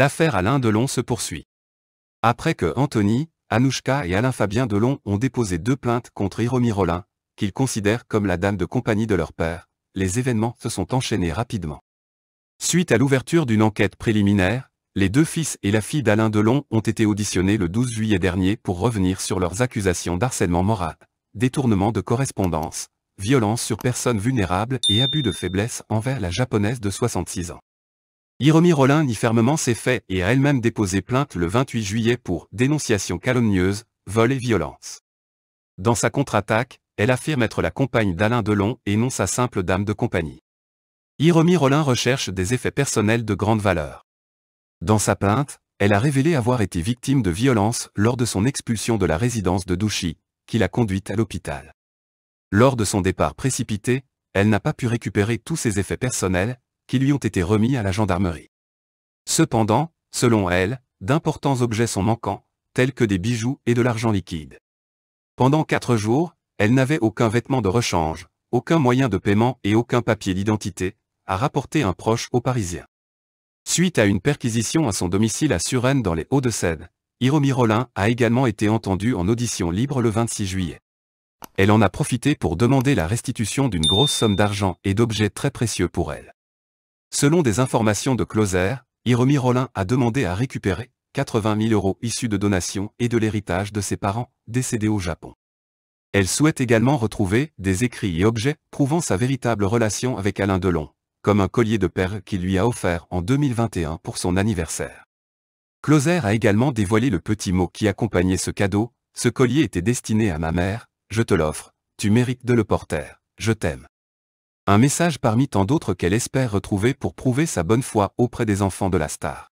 L'affaire Alain Delon se poursuit. Après que Anthony, Anouchka et Alain Fabien Delon ont déposé deux plaintes contre Hiromi Rollin, qu'ils considèrent comme la dame de compagnie de leur père, les événements se sont enchaînés rapidement. Suite à l'ouverture d'une enquête préliminaire, les deux fils et la fille d'Alain Delon ont été auditionnés le 12 juillet dernier pour revenir sur leurs accusations d'harcèlement moral, détournement de correspondance, violence sur personnes vulnérables et abus de faiblesse envers la japonaise de 66 ans. Hiromi Rollin nie fermement ses faits et a elle-même déposé plainte le 28 juillet pour dénonciation calomnieuse, vol et violence. Dans sa contre-attaque, elle affirme être la compagne d'Alain Delon et non sa simple dame de compagnie. Hiromi Rollin recherche des effets personnels de grande valeur. Dans sa plainte, elle a révélé avoir été victime de violences lors de son expulsion de la résidence de Douchy, qui l'a conduite à l'hôpital. Lors de son départ précipité, elle n'a pas pu récupérer tous ses effets personnels, qui lui ont été remis à la gendarmerie. Cependant, selon elle, d'importants objets sont manquants, tels que des bijoux et de l'argent liquide. Pendant quatre jours, elle n'avait aucun vêtement de rechange, aucun moyen de paiement et aucun papier d'identité, à rapporté un proche aux Parisiens. Suite à une perquisition à son domicile à Suresnes dans les Hauts-de-Seine, Hiromi Rollin a également été entendue en audition libre le 26 juillet. Elle en a profité pour demander la restitution d'une grosse somme d'argent et d'objets très précieux pour elle. Selon des informations de Closer, Hiromi Rollin a demandé à récupérer 80 000 euros issus de donations et de l'héritage de ses parents, décédés au Japon. Elle souhaite également retrouver des écrits et objets prouvant sa véritable relation avec Alain Delon, comme un collier de perles qu'il lui a offert en 2021 pour son anniversaire. Closer a également dévoilé le petit mot qui accompagnait ce cadeau, « Ce collier était destiné à ma mère, je te l'offre, tu mérites de le porter, je t'aime ». Un message parmi tant d'autres qu'elle espère retrouver pour prouver sa bonne foi auprès des enfants de la star.